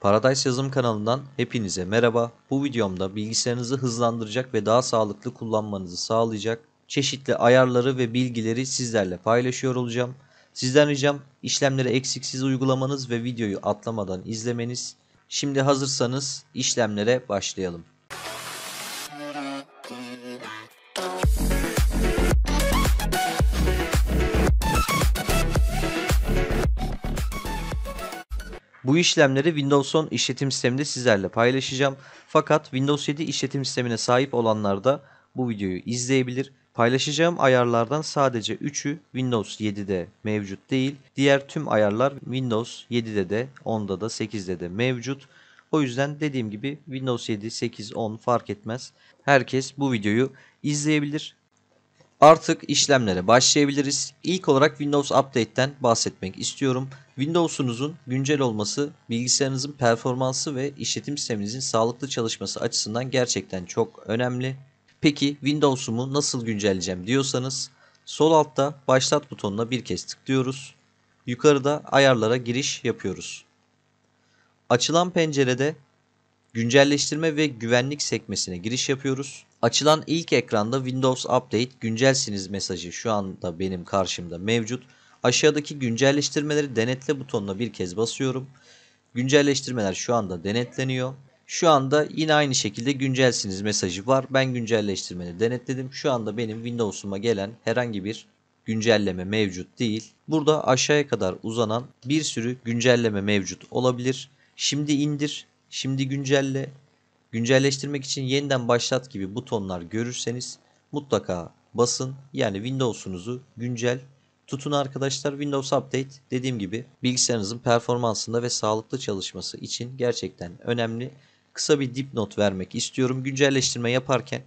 Paradise Yazım kanalından hepinize merhaba. Bu videomda bilgisayarınızı hızlandıracak ve daha sağlıklı kullanmanızı sağlayacak çeşitli ayarları ve bilgileri sizlerle paylaşıyor olacağım. Sizden ricam işlemleri eksiksiz uygulamanız ve videoyu atlamadan izlemeniz. Şimdi hazırsanız işlemlere başlayalım. Bu işlemleri Windows 10 işletim sisteminde sizlerle paylaşacağım. Fakat Windows 7 işletim sistemine sahip olanlar da bu videoyu izleyebilir. Paylaşacağım ayarlardan sadece 3'ü Windows 7'de mevcut değil. Diğer tüm ayarlar Windows 7'de de 10'da da 8'de de mevcut. O yüzden dediğim gibi Windows 7, 8, 10 fark etmez. Herkes bu videoyu izleyebilir. Artık işlemlere başlayabiliriz. İlk olarak Windows Update'ten bahsetmek istiyorum. Windows'unuzun güncel olması bilgisayarınızın performansı ve işletim sisteminizin sağlıklı çalışması açısından gerçekten çok önemli. Peki Windows'umu nasıl güncelleyeceğim diyorsanız sol altta başlat butonuna bir kez tıklıyoruz. Yukarıda ayarlara giriş yapıyoruz. Açılan pencerede güncelleştirme ve güvenlik sekmesine giriş yapıyoruz. Açılan ilk ekranda Windows Update güncelsiniz mesajı şu anda benim karşımda mevcut. Aşağıdaki güncelleştirmeleri denetle butonuna bir kez basıyorum. Güncelleştirmeler şu anda denetleniyor. Şu anda yine aynı şekilde güncelsiniz mesajı var. Ben güncelleştirmeleri denetledim. Şu anda benim Windows'uma gelen herhangi bir güncelleme mevcut değil. Burada aşağıya kadar uzanan bir sürü güncelleme mevcut olabilir. Şimdi indir, şimdi güncelle, Güncelleştirmek için yeniden başlat gibi butonlar görürseniz mutlaka basın. Yani Windows'unuzu güncel tutun arkadaşlar. Windows Update dediğim gibi bilgisayarınızın performansında ve sağlıklı çalışması için gerçekten önemli. Kısa bir dipnot vermek istiyorum. Güncelleştirme yaparken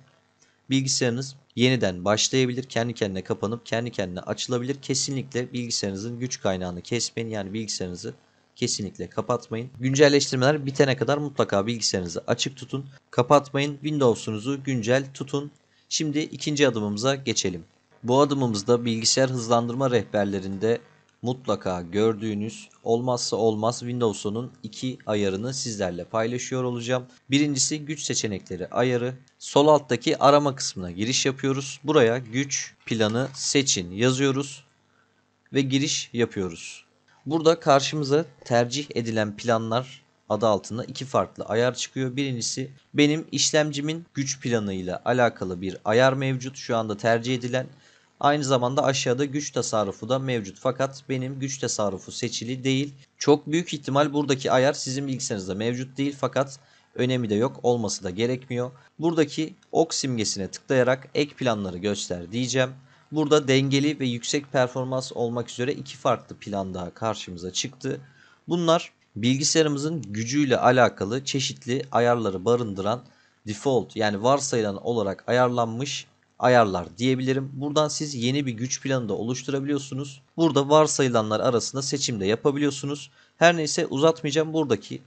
bilgisayarınız yeniden başlayabilir, kendi kendine kapanıp kendi kendine açılabilir. Kesinlikle bilgisayarınızın güç kaynağını kesmeyin. Yani bilgisayarınızı kesinlikle kapatmayın. Güncelleştirmeler bitene kadar mutlaka bilgisayarınızı açık tutun. Kapatmayın. Windows'unuzu güncel tutun. Şimdi ikinci adımımıza geçelim. Bu adımımızda bilgisayar hızlandırma rehberlerinde mutlaka gördüğünüz olmazsa olmaz Windows 10'un iki ayarını sizlerle paylaşıyor olacağım. Birincisi güç seçenekleri ayarı. Sol alttaki arama kısmına giriş yapıyoruz. Buraya güç planı seçin yazıyoruz ve giriş yapıyoruz. Burada karşımıza tercih edilen planlar adı altında iki farklı ayar çıkıyor. Birincisi benim işlemcimin güç planıyla alakalı bir ayar mevcut. Şu anda tercih edilen. Aynı zamanda aşağıda güç tasarrufu da mevcut. Fakat benim güç tasarrufu seçili değil. Çok büyük ihtimal buradaki ayar sizin bilgisayarınızda mevcut değil. Fakat önemi de yok. Olması da gerekmiyor. Buradaki ok simgesine tıklayarak ek planları göster diyeceğim. Burada dengeli ve yüksek performans olmak üzere iki farklı plan daha karşımıza çıktı. Bunlar bilgisayarımızın gücüyle alakalı çeşitli ayarları barındıran default yani varsayılan olarak ayarlanmış ayarlar diyebilirim. Buradan siz yeni bir güç planı da oluşturabiliyorsunuz. Burada varsayılanlar arasında seçim de yapabiliyorsunuz. Her neyse uzatmayacağım buradaki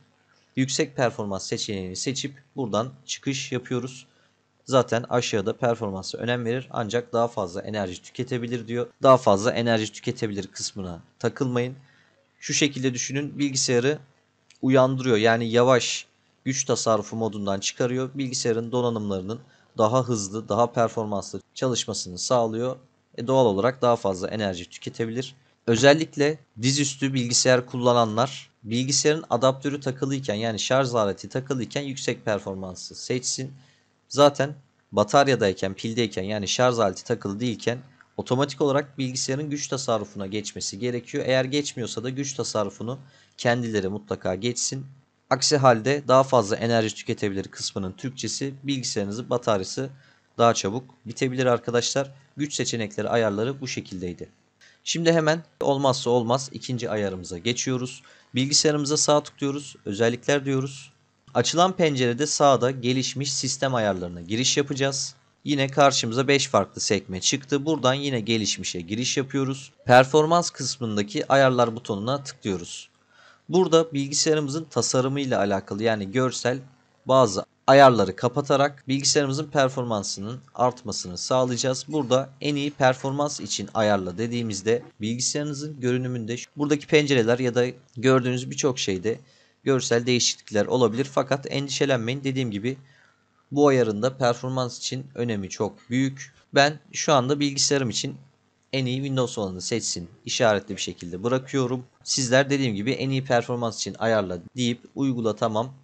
yüksek performans seçeneğini seçip buradan çıkış yapıyoruz zaten aşağıda performansa önem verir ancak daha fazla enerji tüketebilir diyor. Daha fazla enerji tüketebilir kısmına takılmayın. Şu şekilde düşünün bilgisayarı uyandırıyor yani yavaş güç tasarrufu modundan çıkarıyor. Bilgisayarın donanımlarının daha hızlı, daha performanslı çalışmasını sağlıyor. E doğal olarak daha fazla enerji tüketebilir. Özellikle dizüstü bilgisayar kullananlar bilgisayarın adaptörü takılıyken yani şarj aleti takılıyken yüksek performansı seçsin. Zaten bataryadayken, pildeyken yani şarj aleti takılı değilken otomatik olarak bilgisayarın güç tasarrufuna geçmesi gerekiyor. Eğer geçmiyorsa da güç tasarrufunu kendileri mutlaka geçsin. Aksi halde daha fazla enerji tüketebilir kısmının Türkçesi bilgisayarınızın bataryası daha çabuk bitebilir arkadaşlar. Güç seçenekleri ayarları bu şekildeydi. Şimdi hemen olmazsa olmaz ikinci ayarımıza geçiyoruz. Bilgisayarımıza sağ tıklıyoruz. Özellikler diyoruz. Açılan pencerede sağda gelişmiş sistem ayarlarına giriş yapacağız. Yine karşımıza 5 farklı sekme çıktı. Buradan yine gelişmişe giriş yapıyoruz. Performans kısmındaki ayarlar butonuna tıklıyoruz. Burada bilgisayarımızın tasarımıyla alakalı yani görsel bazı ayarları kapatarak bilgisayarımızın performansının artmasını sağlayacağız. Burada en iyi performans için ayarla dediğimizde bilgisayarınızın görünümünde buradaki pencereler ya da gördüğünüz birçok şeyde görsel değişiklikler olabilir. Fakat endişelenmeyin. Dediğim gibi bu ayarında performans için önemi çok büyük. Ben şu anda bilgisayarım için en iyi Windows olanı seçsin işaretli bir şekilde bırakıyorum. Sizler dediğim gibi en iyi performans için ayarla deyip uygula tamam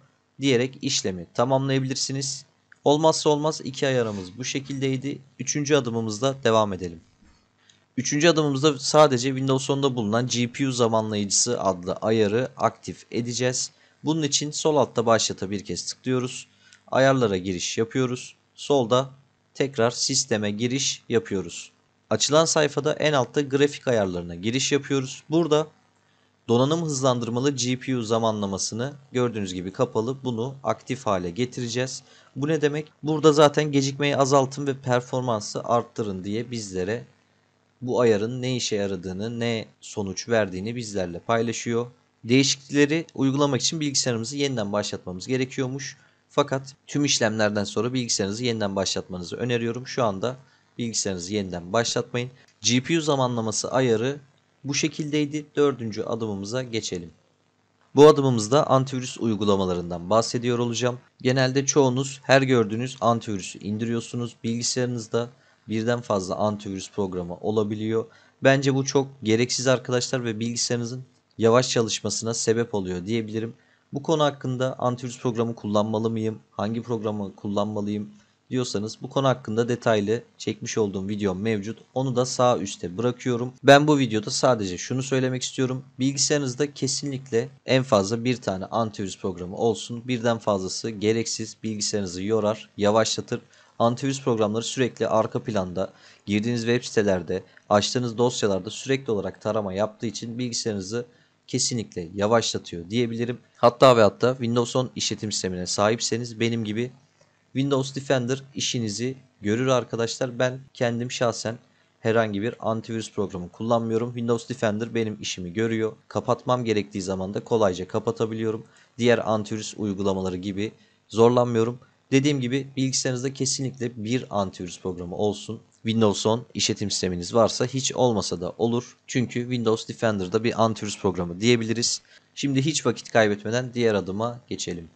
diyerek işlemi tamamlayabilirsiniz. Olmazsa olmaz iki ayarımız bu şekildeydi. Üçüncü adımımızda devam edelim. Üçüncü adımımızda sadece Windows 10'da bulunan GPU zamanlayıcısı adlı ayarı aktif edeceğiz. Bunun için sol altta başlata bir kez tıklıyoruz. Ayarlara giriş yapıyoruz. Solda tekrar sisteme giriş yapıyoruz. Açılan sayfada en altta grafik ayarlarına giriş yapıyoruz. Burada donanım hızlandırmalı GPU zamanlamasını gördüğünüz gibi kapalı bunu aktif hale getireceğiz. Bu ne demek? Burada zaten gecikmeyi azaltın ve performansı arttırın diye bizlere bu ayarın ne işe yaradığını, ne sonuç verdiğini bizlerle paylaşıyor. Değişiklikleri uygulamak için bilgisayarımızı yeniden başlatmamız gerekiyormuş. Fakat tüm işlemlerden sonra bilgisayarınızı yeniden başlatmanızı öneriyorum. Şu anda bilgisayarınızı yeniden başlatmayın. GPU zamanlaması ayarı bu şekildeydi. Dördüncü adımımıza geçelim. Bu adımımızda antivirüs uygulamalarından bahsediyor olacağım. Genelde çoğunuz her gördüğünüz antivirüsü indiriyorsunuz bilgisayarınızda birden fazla antivirüs programı olabiliyor. Bence bu çok gereksiz arkadaşlar ve bilgisayarınızın yavaş çalışmasına sebep oluyor diyebilirim. Bu konu hakkında antivirüs programı kullanmalı mıyım? Hangi programı kullanmalıyım? diyorsanız bu konu hakkında detaylı çekmiş olduğum video mevcut. Onu da sağ üstte bırakıyorum. Ben bu videoda sadece şunu söylemek istiyorum. Bilgisayarınızda kesinlikle en fazla bir tane antivirüs programı olsun. Birden fazlası gereksiz bilgisayarınızı yorar, yavaşlatır. Antivirüs programları sürekli arka planda, girdiğiniz web sitelerde, açtığınız dosyalarda sürekli olarak tarama yaptığı için bilgisayarınızı kesinlikle yavaşlatıyor diyebilirim. Hatta ve hatta Windows 10 işletim sistemine sahipseniz benim gibi Windows Defender işinizi görür arkadaşlar. Ben kendim şahsen herhangi bir antivirüs programı kullanmıyorum. Windows Defender benim işimi görüyor. Kapatmam gerektiği zaman da kolayca kapatabiliyorum. Diğer antivirüs uygulamaları gibi zorlanmıyorum. Dediğim gibi bilgisayarınızda kesinlikle bir antivirüs programı olsun. Windows 10 işletim sisteminiz varsa hiç olmasa da olur. Çünkü Windows Defender'da bir antivirüs programı diyebiliriz. Şimdi hiç vakit kaybetmeden diğer adıma geçelim.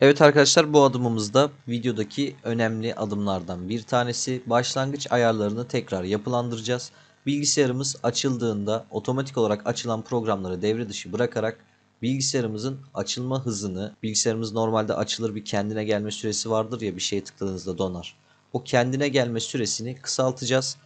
Evet arkadaşlar bu adımımızda videodaki önemli adımlardan bir tanesi başlangıç ayarlarını tekrar yapılandıracağız. Bilgisayarımız açıldığında otomatik olarak açılan programları devre dışı bırakarak bilgisayarımızın açılma hızını, bilgisayarımız normalde açılır bir kendine gelme süresi vardır ya bir şey tıkladığınızda donar. O kendine gelme süresini kısaltacağız.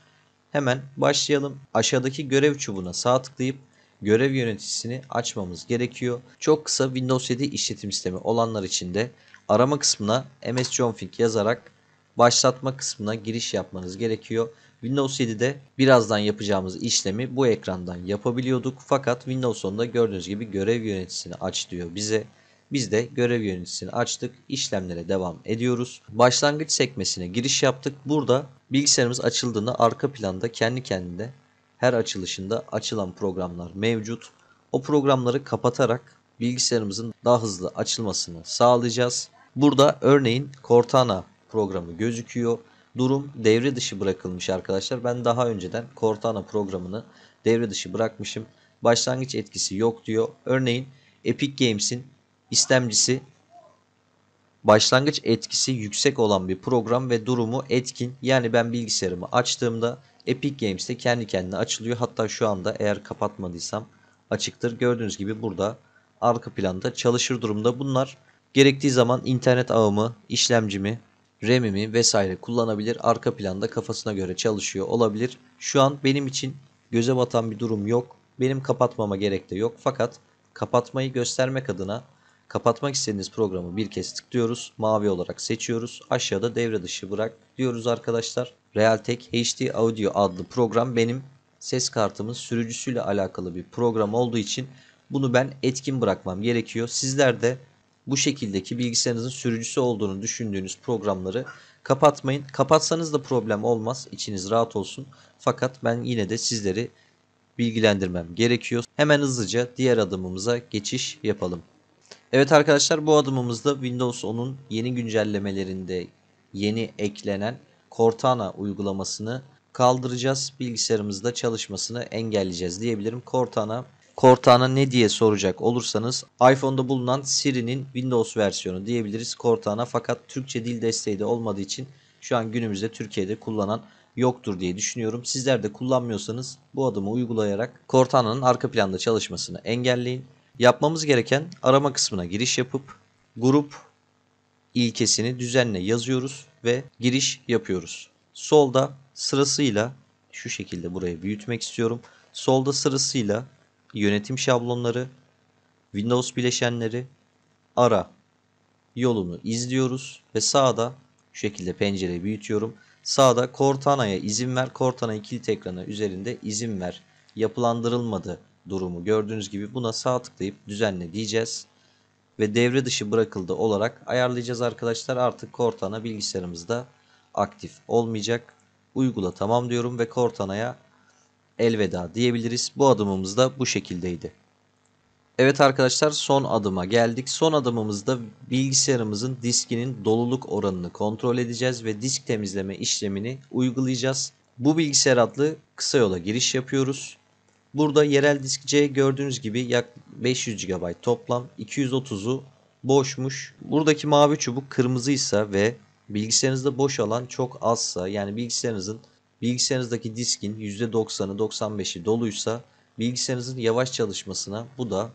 Hemen başlayalım. Aşağıdaki görev çubuğuna sağ tıklayıp görev yöneticisini açmamız gerekiyor. Çok kısa Windows 7 işletim sistemi olanlar için de arama kısmına msconfig yazarak başlatma kısmına giriş yapmanız gerekiyor. Windows 7'de birazdan yapacağımız işlemi bu ekrandan yapabiliyorduk. Fakat Windows 10'da gördüğünüz gibi görev yöneticisini aç diyor bize. Biz de görev yöneticisini açtık. İşlemlere devam ediyoruz. Başlangıç sekmesine giriş yaptık. Burada bilgisayarımız açıldığında arka planda kendi kendine her açılışında açılan programlar mevcut. O programları kapatarak bilgisayarımızın daha hızlı açılmasını sağlayacağız. Burada örneğin Cortana programı gözüküyor durum devre dışı bırakılmış arkadaşlar. Ben daha önceden Cortana programını devre dışı bırakmışım. Başlangıç etkisi yok diyor. Örneğin Epic Games'in istemcisi başlangıç etkisi yüksek olan bir program ve durumu etkin. Yani ben bilgisayarımı açtığımda Epic Games'te kendi kendine açılıyor. Hatta şu anda eğer kapatmadıysam açıktır. Gördüğünüz gibi burada arka planda çalışır durumda. Bunlar gerektiği zaman internet ağımı, işlemcimi mi vesaire kullanabilir. Arka planda kafasına göre çalışıyor olabilir. Şu an benim için göze batan bir durum yok. Benim kapatmama gerek de yok. Fakat kapatmayı göstermek adına kapatmak istediğiniz programı bir kez tıklıyoruz. Mavi olarak seçiyoruz. Aşağıda devre dışı bırak diyoruz arkadaşlar. Realtek HD Audio adlı program benim ses kartımın sürücüsüyle alakalı bir program olduğu için bunu ben etkin bırakmam gerekiyor. Sizler de bu şekildeki bilgisayarınızın sürücüsü olduğunu düşündüğünüz programları kapatmayın. Kapatsanız da problem olmaz. İçiniz rahat olsun. Fakat ben yine de sizleri bilgilendirmem gerekiyor. Hemen hızlıca diğer adımımıza geçiş yapalım. Evet arkadaşlar bu adımımızda Windows 10'un yeni güncellemelerinde yeni eklenen Cortana uygulamasını kaldıracağız. Bilgisayarımızda çalışmasını engelleyeceğiz diyebilirim. Cortana Cortana ne diye soracak olursanız iPhone'da bulunan Siri'nin Windows versiyonu diyebiliriz Cortana fakat Türkçe dil desteği de olmadığı için şu an günümüzde Türkiye'de kullanan yoktur diye düşünüyorum. Sizler de kullanmıyorsanız bu adımı uygulayarak Cortana'nın arka planda çalışmasını engelleyin. Yapmamız gereken arama kısmına giriş yapıp grup ilkesini düzenle yazıyoruz ve giriş yapıyoruz. Solda sırasıyla şu şekilde burayı büyütmek istiyorum. Solda sırasıyla yönetim şablonları, Windows bileşenleri, ara yolunu izliyoruz ve sağda şu şekilde pencereyi büyütüyorum. Sağda Cortana'ya izin ver, Cortana ikili ekranı üzerinde izin ver, yapılandırılmadı durumu gördüğünüz gibi buna sağ tıklayıp düzenle diyeceğiz. Ve devre dışı bırakıldı olarak ayarlayacağız arkadaşlar. Artık Cortana bilgisayarımızda aktif olmayacak. Uygula tamam diyorum ve Cortana'ya elveda diyebiliriz. Bu adımımız da bu şekildeydi. Evet arkadaşlar son adıma geldik. Son adımımızda bilgisayarımızın diskinin doluluk oranını kontrol edeceğiz ve disk temizleme işlemini uygulayacağız. Bu bilgisayar adlı kısa yola giriş yapıyoruz. Burada yerel disk C gördüğünüz gibi yaklaşık 500 GB toplam 230'u boşmuş. Buradaki mavi çubuk kırmızıysa ve bilgisayarınızda boş alan çok azsa yani bilgisayarınızın Bilgisayarınızdaki diskin %90'ı 95'i doluysa bilgisayarınızın yavaş çalışmasına bu da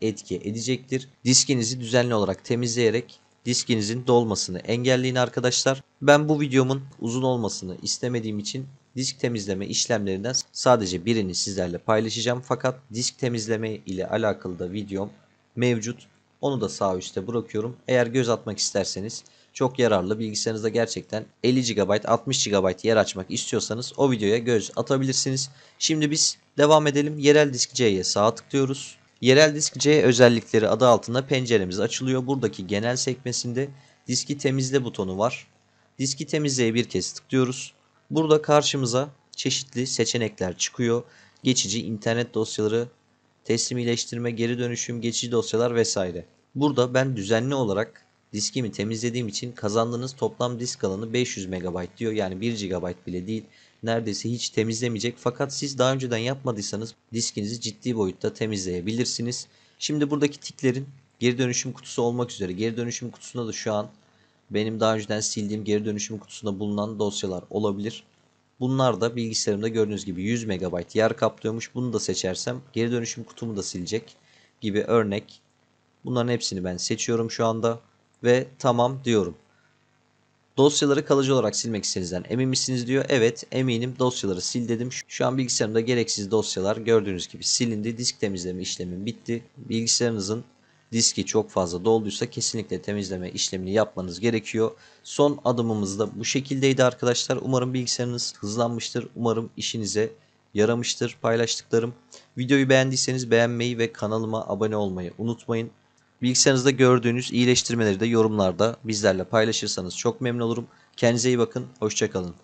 etki edecektir. Diskinizi düzenli olarak temizleyerek diskinizin dolmasını engelleyin arkadaşlar. Ben bu videomun uzun olmasını istemediğim için disk temizleme işlemlerinden sadece birini sizlerle paylaşacağım. Fakat disk temizleme ile alakalı da videom mevcut. Onu da sağ üstte bırakıyorum. Eğer göz atmak isterseniz çok yararlı. Bilgisayarınızda gerçekten 50 GB 60 GB yer açmak istiyorsanız o videoya göz atabilirsiniz. Şimdi biz devam edelim. Yerel disk C'ye sağ tıklıyoruz. Yerel disk C özellikleri adı altında penceremiz açılıyor. Buradaki genel sekmesinde diski temizle butonu var. Diski temizleye bir kez tıklıyoruz. Burada karşımıza çeşitli seçenekler çıkıyor. Geçici internet dosyaları, teslim iyileştirme, geri dönüşüm, geçici dosyalar vesaire. Burada ben düzenli olarak Diskimi temizlediğim için kazandığınız toplam disk alanı 500 MB diyor. Yani 1 GB bile değil. Neredeyse hiç temizlemeyecek. Fakat siz daha önceden yapmadıysanız diskinizi ciddi boyutta temizleyebilirsiniz. Şimdi buradaki tiklerin geri dönüşüm kutusu olmak üzere. Geri dönüşüm kutusunda da şu an benim daha önceden sildiğim geri dönüşüm kutusunda bulunan dosyalar olabilir. Bunlar da bilgisayarımda gördüğünüz gibi 100 MB yer kaplıyormuş. Bunu da seçersem geri dönüşüm kutumu da silecek gibi örnek. Bunların hepsini ben seçiyorum şu anda ve tamam diyorum. Dosyaları kalıcı olarak silmek istediğinizden emin misiniz diyor. Evet eminim dosyaları sil dedim. Şu an bilgisayarımda gereksiz dosyalar gördüğünüz gibi silindi. Disk temizleme işlemim bitti. Bilgisayarınızın diski çok fazla dolduysa kesinlikle temizleme işlemini yapmanız gerekiyor. Son adımımız da bu şekildeydi arkadaşlar. Umarım bilgisayarınız hızlanmıştır. Umarım işinize yaramıştır paylaştıklarım. Videoyu beğendiyseniz beğenmeyi ve kanalıma abone olmayı unutmayın. Bilgisayarınızda gördüğünüz iyileştirmeleri de yorumlarda bizlerle paylaşırsanız çok memnun olurum. Kendinize iyi bakın, hoşçakalın.